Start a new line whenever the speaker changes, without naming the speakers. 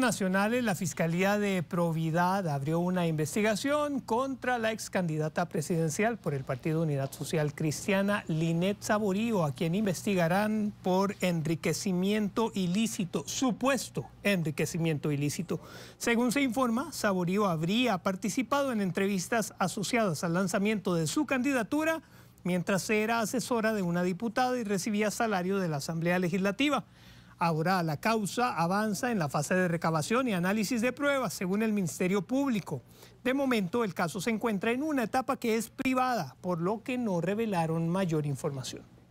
nacionales, la Fiscalía de Providad abrió una investigación contra la ex candidata presidencial por el Partido Unidad Social Cristiana, Linet Saborío, a quien investigarán por enriquecimiento ilícito, supuesto enriquecimiento ilícito. Según se informa, Saborío habría participado en entrevistas asociadas al lanzamiento de su candidatura mientras era asesora de una diputada y recibía salario de la Asamblea Legislativa. Ahora la causa avanza en la fase de recabación y análisis de pruebas, según el Ministerio Público. De momento, el caso se encuentra en una etapa que es privada, por lo que no revelaron mayor información.